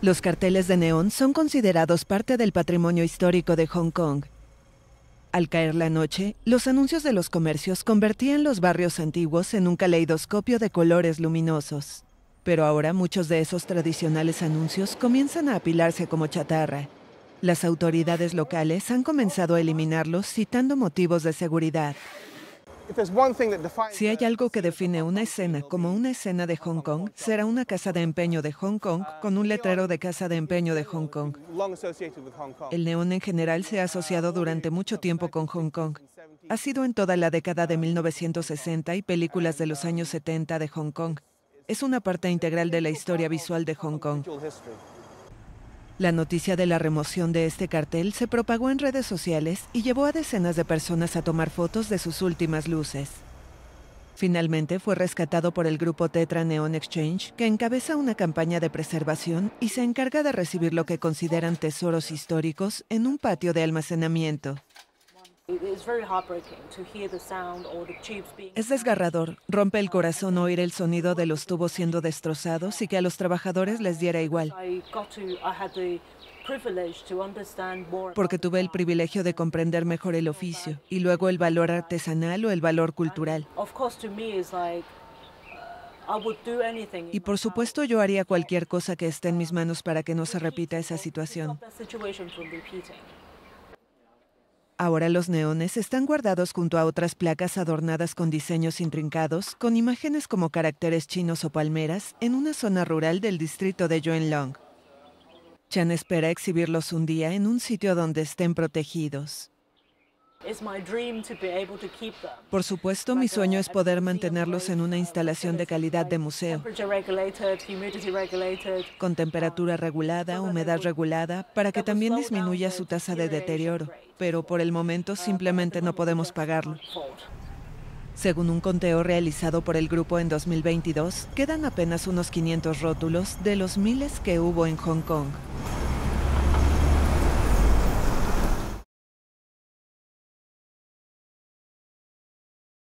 Los carteles de neón son considerados parte del patrimonio histórico de Hong Kong. Al caer la noche, los anuncios de los comercios convertían los barrios antiguos en un caleidoscopio de colores luminosos. Pero ahora muchos de esos tradicionales anuncios comienzan a apilarse como chatarra. Las autoridades locales han comenzado a eliminarlos citando motivos de seguridad. Si hay algo que define una escena como una escena de Hong Kong, será una casa de empeño de Hong Kong con un letrero de casa de empeño de Hong Kong. El neón en general se ha asociado durante mucho tiempo con Hong Kong. Ha sido en toda la década de 1960 y películas de los años 70 de Hong Kong. Es una parte integral de la historia visual de Hong Kong. La noticia de la remoción de este cartel se propagó en redes sociales y llevó a decenas de personas a tomar fotos de sus últimas luces. Finalmente fue rescatado por el grupo Tetra Neon Exchange, que encabeza una campaña de preservación y se encarga de recibir lo que consideran tesoros históricos en un patio de almacenamiento. Es desgarrador, rompe el corazón oír el sonido de los tubos siendo destrozados y que a los trabajadores les diera igual. Porque tuve el privilegio de comprender mejor el oficio y luego el valor artesanal o el valor cultural. Y por supuesto yo haría cualquier cosa que esté en mis manos para que no se repita esa situación. Ahora los neones están guardados junto a otras placas adornadas con diseños intrincados, con imágenes como caracteres chinos o palmeras, en una zona rural del distrito de Yuenlong. Chan espera exhibirlos un día en un sitio donde estén protegidos. Por supuesto, mi sueño es poder mantenerlos en una instalación de calidad de museo, con temperatura regulada, humedad regulada, para que también disminuya su tasa de deterioro, pero por el momento simplemente no podemos pagarlo. Según un conteo realizado por el grupo en 2022, quedan apenas unos 500 rótulos de los miles que hubo en Hong Kong.